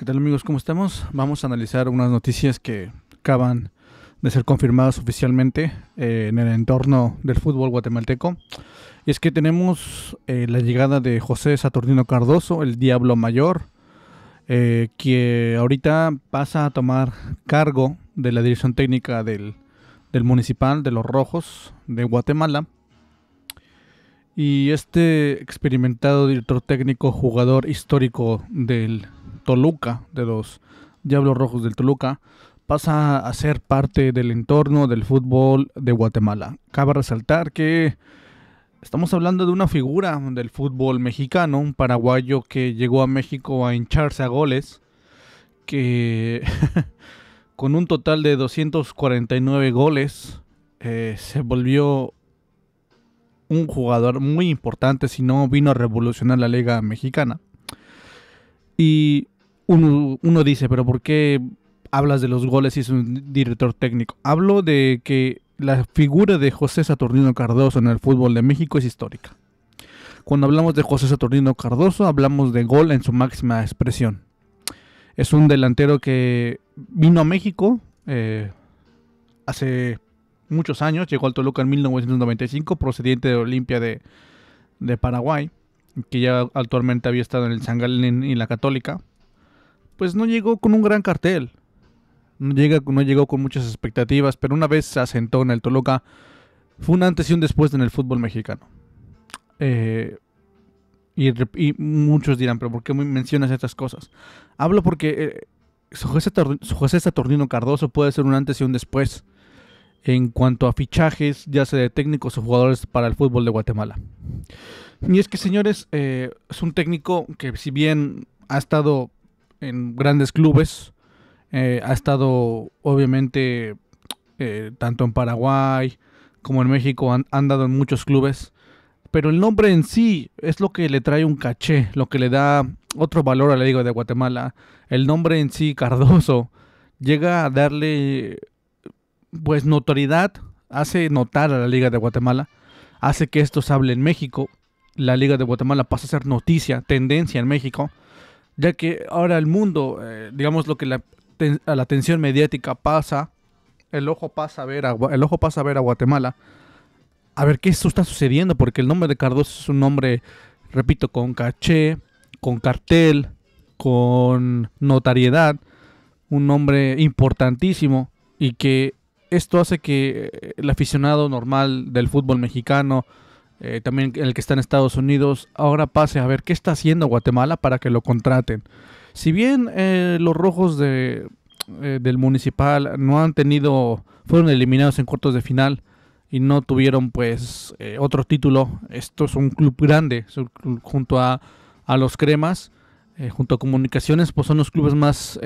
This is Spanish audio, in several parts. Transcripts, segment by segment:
¿Qué tal amigos? ¿Cómo estamos? Vamos a analizar unas noticias que acaban de ser confirmadas oficialmente eh, en el entorno del fútbol guatemalteco. Y es que tenemos eh, la llegada de José Saturnino Cardoso, el Diablo Mayor, eh, que ahorita pasa a tomar cargo de la dirección técnica del municipal de Los Rojos de Guatemala. Y este experimentado director técnico, jugador histórico del Toluca, de los Diablos Rojos del Toluca, pasa a ser parte del entorno del fútbol de Guatemala. Cabe resaltar que estamos hablando de una figura del fútbol mexicano, un paraguayo que llegó a México a hincharse a goles, que con un total de 249 goles eh, se volvió un jugador muy importante, si no vino a revolucionar la liga mexicana. Y uno, dice, pero ¿por qué hablas de los goles si es un director técnico? Hablo de que la figura de José Saturnino Cardoso en el fútbol de México es histórica. Cuando hablamos de José Saturnino Cardoso, hablamos de gol en su máxima expresión. Es un delantero que vino a México eh, hace muchos años, llegó al Toluca en 1995, procediente de Olimpia de, Paraguay, que ya actualmente había estado en el San y la Católica pues no llegó con un gran cartel. No, llega, llegó con muchas expectativas, pero una vez se asentó en el Toluca, fue un antes y un después en el fútbol mexicano. Eh, y, muchos dirán, pero ¿por qué mencionas estas cosas? Hablo porque eh, su José, Saturnino Cardoso puede ser un antes y un después en cuanto a fichajes, ya sea de técnicos o jugadores para el fútbol de Guatemala. Y es que, señores, eh, es un técnico que si bien ha estado en grandes clubes. Eh, ha estado, obviamente, eh, tanto en Paraguay como en México, han dado en muchos clubes. Pero el nombre en sí es lo que le trae un caché, lo que le da otro valor a la Liga de Guatemala. El nombre en sí, Cardoso, llega a darle pues notoriedad, hace notar a la Liga de Guatemala, hace que esto se hable en México. La Liga de Guatemala pasa a ser noticia, tendencia en México ya que ahora el mundo, eh, digamos lo que la, la atención mediática pasa, el ojo pasa a ver a, el ojo pasa a ver a Guatemala, a ver qué está sucediendo, porque el nombre de Cardoso es un nombre, repito, con caché, con cartel, con notariedad, un nombre importantísimo y que esto hace que eh, el aficionado normal del fútbol mexicano eh, también el que está en Estados Unidos, ahora pase a ver qué está haciendo Guatemala para que lo contraten. Si bien eh, los rojos de, eh, del municipal no han tenido, fueron eliminados en cuartos de final y no tuvieron pues otro título, esto es un club grande junto a, a, los Cremas, junto a Comunicaciones, pues son los clubes más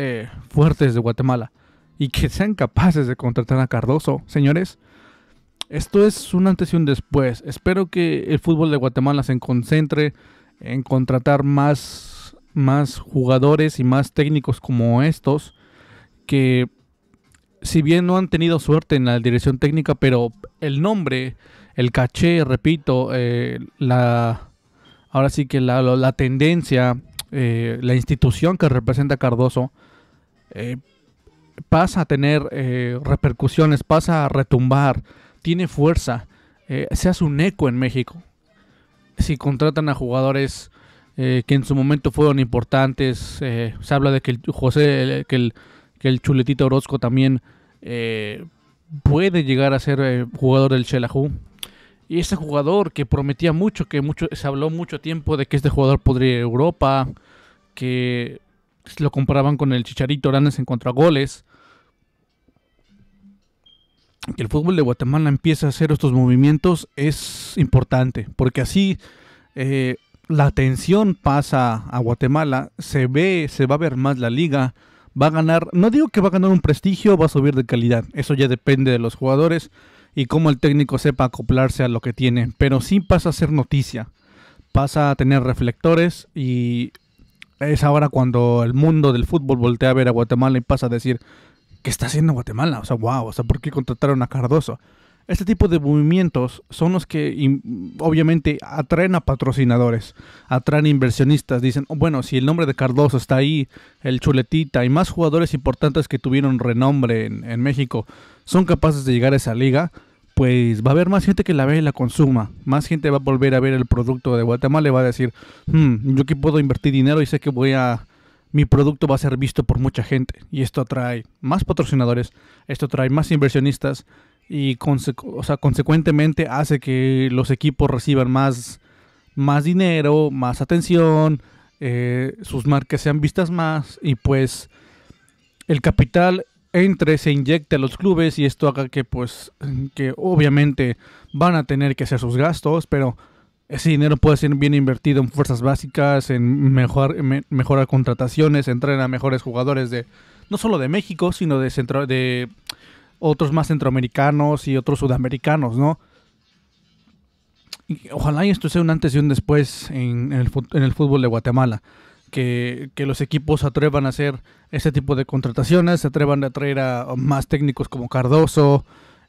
fuertes de Guatemala. Y que sean capaces de contratar a Cardoso, señores, esto es un antes y un después. Espero que el fútbol de Guatemala se concentre en contratar más, más jugadores y más técnicos como estos, que si bien no han tenido suerte en la dirección técnica, pero el nombre, el caché, repito, eh, la, ahora sí que la, tendencia, eh, la institución que representa Cardoso, eh, pasa a tener repercusiones, pasa a retumbar tiene fuerza, eh, se hace un eco en México. Si contratan a jugadores eh, que en su momento fueron importantes, eh, se habla de que el José, que, el, chuletito Orozco también puede llegar a ser jugador del Chelajú. Y ese jugador que prometía mucho, que mucho, se habló mucho tiempo de que este jugador podría ir a Europa, que lo comparaban con el Chicharito Hernández en contra goles que el fútbol de Guatemala empiece a hacer estos movimientos es importante, porque así eh, la atención pasa a Guatemala, se ve, se va a ver más la liga, va a ganar, no digo que va a ganar un prestigio, va a subir de calidad, eso ya depende de los jugadores y cómo el técnico sepa acoplarse a lo que tiene, pero sí pasa a ser noticia, pasa a tener reflectores y es ahora cuando el mundo del fútbol voltea a ver a Guatemala y pasa a decir, ¿Qué está haciendo Guatemala. O sea, wow, o sea, ¿por qué contrataron a Cardoso? Este tipo de movimientos son los que obviamente atraen a patrocinadores, atraen inversionistas. Dicen, oh, bueno, si el nombre de Cardoso está ahí, el chuletita y más jugadores importantes que tuvieron renombre en, México son capaces de llegar a esa liga, pues va a haber más gente que la ve y la consuma. Más gente va a volver a ver el producto de Guatemala y va a decir, hmm, yo aquí puedo invertir dinero y sé que voy a mi producto va a ser visto por mucha gente y esto atrae más patrocinadores, esto atrae más inversionistas y sea, consecuentemente hace que los equipos reciban más, más dinero, más atención, eh, sus marcas sean vistas más y pues el capital entre, se inyecte a los clubes y esto haga que pues que obviamente van a tener que hacer sus gastos, pero ese dinero puede ser bien invertido en fuerzas básicas, en mejorar mejorar contrataciones, entrar a mejores jugadores de no solo de México, sino de de otros más centroamericanos y otros sudamericanos, ¿no? ojalá esto sea un antes y un después en, el, fútbol de Guatemala. Que, los equipos atrevan a hacer ese tipo de contrataciones, se atrevan a traer a más técnicos como Cardoso,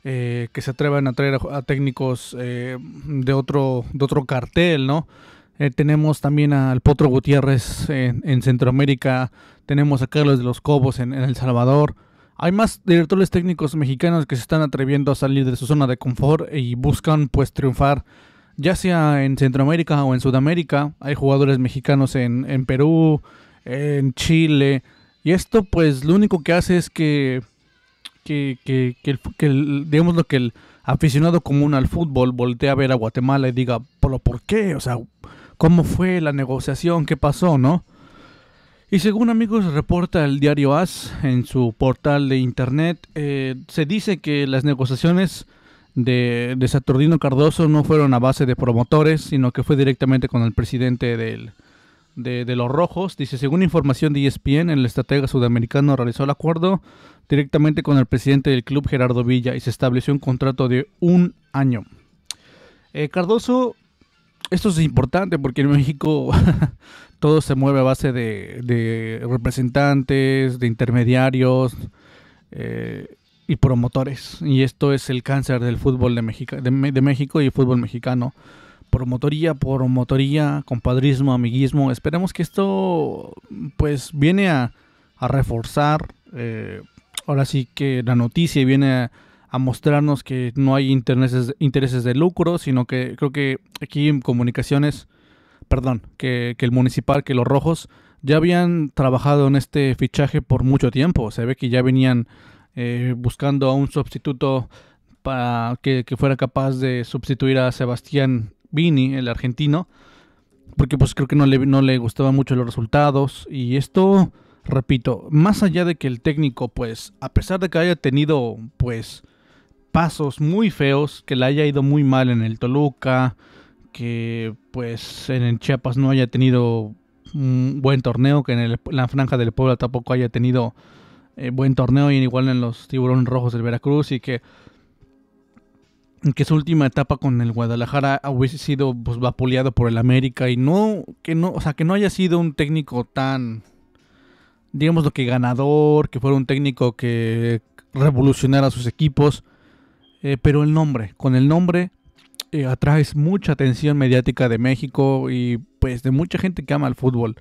eh, que se atrevan a traer a, técnicos eh, de, otro, de otro cartel, ¿no? Eh, tenemos también al Potro Gutiérrez en, Centroamérica, tenemos a Carlos de los Cobos en, El Salvador. Hay más directores técnicos mexicanos que se están atreviendo a salir de su zona de confort y buscan pues triunfar ya sea en Centroamérica o en Sudamérica. Hay jugadores mexicanos en, en Perú, en Chile. Y esto pues lo único que hace es que que, que, que, el, digamos lo que el aficionado común al fútbol voltea a ver a Guatemala y diga, ¿pero por qué? O sea, ¿cómo fue la negociación? ¿Qué pasó? ¿No? Y según amigos reporta el diario AS en su portal de internet, eh, se dice que las negociaciones de, de Saturnino Cardoso no fueron a base de promotores, sino que fue directamente con el presidente del, de, los rojos. Dice, según información de ESPN, el estratega sudamericano realizó el acuerdo directamente con el presidente del club, Gerardo Villa, y se estableció un contrato de un año. Eh, Cardoso, esto es importante porque en México todo se mueve a base de, representantes, de intermediarios. Eh, y promotores. Y esto es el cáncer del fútbol de, México de México y el fútbol mexicano promotoría por motoría, compadrismo, amiguismo. Esperemos que esto pues viene a, reforzar, eh, ahora sí que la noticia viene a, mostrarnos que no hay intereses, de lucro, sino que creo que aquí en comunicaciones, perdón, que, el municipal, que los rojos, ya habían trabajado en este fichaje por mucho tiempo. Se ve que ya venían eh, buscando a un sustituto para que, fuera capaz de sustituir a Sebastián Vini, el argentino, porque pues creo que no le, no le gustaban mucho los resultados. Y esto, repito, más allá de que el técnico, pues, a pesar de que haya tenido, pues, pasos muy feos, que le haya ido muy mal en el Toluca, que pues en el Chiapas no haya tenido un buen torneo, que en, la franja del Puebla tampoco haya tenido eh, buen torneo, y igual en los tiburones rojos del Veracruz, y que que su última etapa con el Guadalajara hubiese sido pues, vapuleado por el América y no que no, o sea, que no haya sido un técnico tan digamos lo que ganador, que fuera un técnico que revolucionara sus equipos, eh, pero el nombre, con el nombre eh, atrae mucha atención mediática de México y pues de mucha gente que ama el fútbol.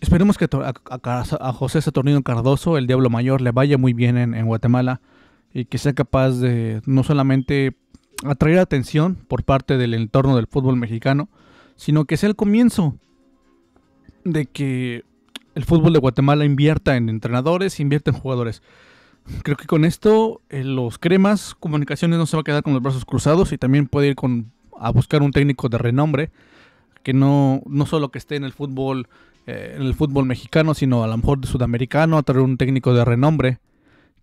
Esperemos que a, José Saturnino Cardoso, el Diablo Mayor, le vaya muy bien en Guatemala y que sea capaz de no solamente atraer atención por parte del entorno del fútbol mexicano, sino que sea el comienzo de que el fútbol de Guatemala invierta en entrenadores, invierta en jugadores. Creo que con esto eh, los cremas comunicaciones no se va a quedar con los brazos cruzados y también puede ir con, a buscar un técnico de renombre que no, no solo que esté en el fútbol eh, en el fútbol mexicano, sino a lo mejor sudamericano, a traer un técnico de renombre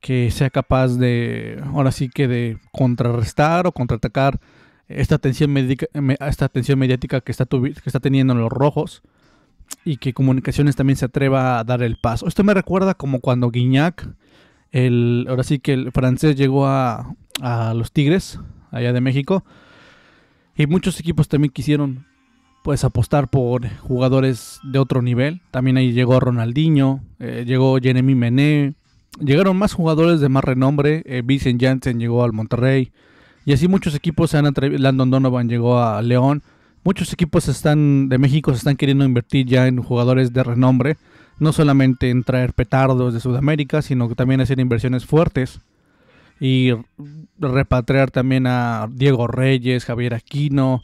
que sea capaz de, ahora sí que de contrarrestar o contraatacar esta atención, esta atención mediática que está, que está teniendo en los rojos y que Comunicaciones también se atreva a dar el paso. Esto me recuerda como cuando Guignac, el, ahora sí que el francés llegó a, los Tigres, allá de México, y muchos equipos también quisieron pues apostar por jugadores de otro nivel. También ahí llegó Ronaldinho, eh, llegó Jeremy Mené, llegaron más jugadores de más renombre. Eh, Vincent Janssen llegó al Monterrey. Y así muchos equipos se han atrevido. Landon Donovan llegó a León. Muchos equipos están de México se están queriendo invertir ya en jugadores de renombre. No solamente en traer petardos de Sudamérica, sino que también hacer inversiones fuertes. Y repatriar también a Diego Reyes, Javier Aquino.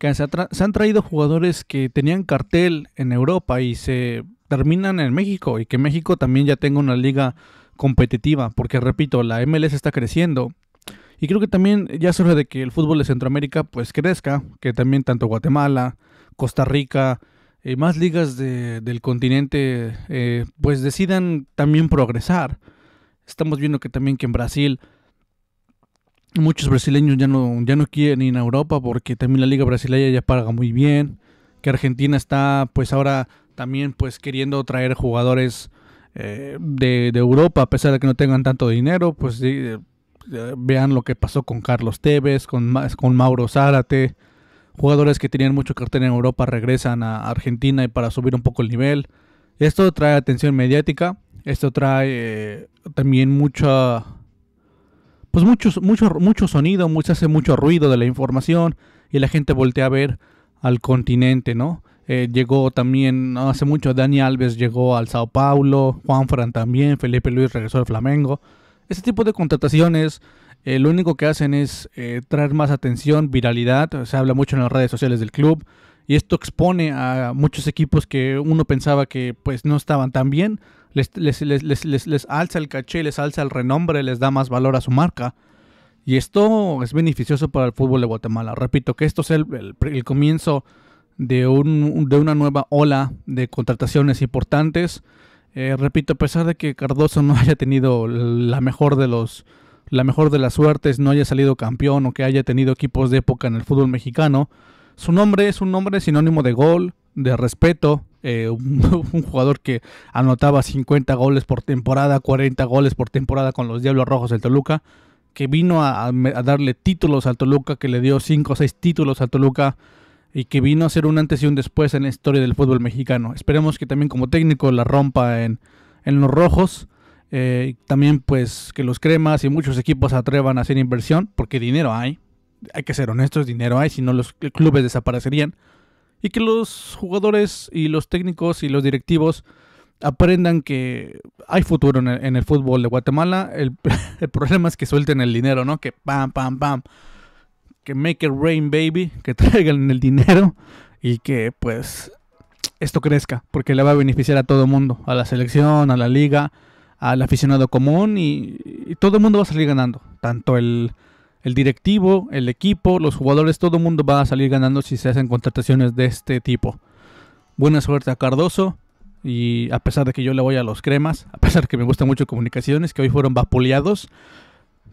se han traído jugadores que tenían cartel en Europa y se terminan en México y que México también ya tenga una liga competitiva, porque repito, la MLS está creciendo. Y creo que también ya surge de que el fútbol de Centroamérica pues crezca, que también tanto Guatemala, Costa Rica, y eh, más ligas del continente eh, pues decidan también progresar. Estamos viendo que también que en Brasil muchos brasileños ya no, ya no quieren ir a Europa porque también la liga brasileña ya paga muy bien, que Argentina está pues ahora también pues queriendo traer jugadores eh, de, Europa, a pesar de que no tengan tanto dinero, pues eh, vean lo que pasó con Carlos Tevez, con, con Mauro Zárate, jugadores que tenían mucho cartel en Europa regresan a Argentina y para subir un poco el nivel. Esto trae atención mediática, esto trae eh, también mucha... Pues mucho, mucho sonido, se hace mucho ruido de la información y la gente voltea a ver al continente, ¿no? Eh, llegó también no hace mucho Dani Alves llegó al Sao Paulo, Juan Fran también, Felipe Luis regresó al Flamengo. Este tipo de contrataciones eh, lo único que hacen es eh, traer más atención, viralidad, se habla mucho en las redes sociales del club y esto expone a muchos equipos que uno pensaba que pues no estaban tan bien, les, alza el caché, les alza el renombre, les da más valor a su marca. Y esto es beneficioso para el fútbol de Guatemala. Repito, que esto es el, el comienzo de, un, de una nueva ola de contrataciones importantes. Eh, repito, a pesar de que Cardoso no haya tenido la mejor de los la mejor de las suertes, no haya salido campeón o que haya tenido equipos de época en el fútbol mexicano, su nombre es un nombre sinónimo de gol, de respeto, eh, un, jugador que anotaba 50 goles por temporada, 40 goles por temporada con los Diablos Rojos del Toluca, que vino a, a darle títulos al Toluca, que le dio 5 o 6 títulos al Toluca, y que vino a ser un antes y un después en la historia del fútbol mexicano. Esperemos que también como técnico la rompa en, los rojos. Eh, también pues que los cremas y muchos equipos atrevan a hacer inversión, porque dinero hay. Hay que ser honestos, dinero hay, si no los clubes desaparecerían. Y que los jugadores y los técnicos y los directivos aprendan que hay futuro en el, fútbol de Guatemala. El, el, problema es que suelten el dinero, ¿no? Que pam, pam, pam que make it rain baby, que traigan el dinero y que pues esto crezca, porque le va a beneficiar a todo el mundo, a la selección, a la liga, al aficionado común y, todo el mundo va a salir ganando, tanto el, el directivo, el equipo, los jugadores, todo el mundo va a salir ganando si se hacen contrataciones de este tipo. Buena suerte a Cardoso y a pesar de que yo le voy a los cremas, a pesar de que me gustan mucho comunicaciones, que hoy fueron vapuleados,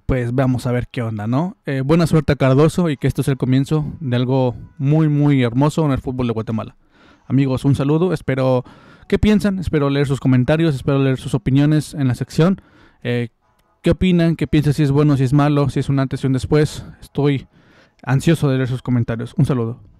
pues vamos a ver qué onda, ¿no? Eh, buena suerte a Cardoso y que esto es el comienzo de algo muy, muy hermoso en el fútbol de Guatemala. Amigos, un saludo, espero qué piensan, espero leer sus comentarios, espero leer sus opiniones en la sección. Eh, ¿Qué opinan? ¿Qué piensan si es bueno, si es malo, si es un antes y un después? Estoy ansioso de leer sus comentarios. Un saludo.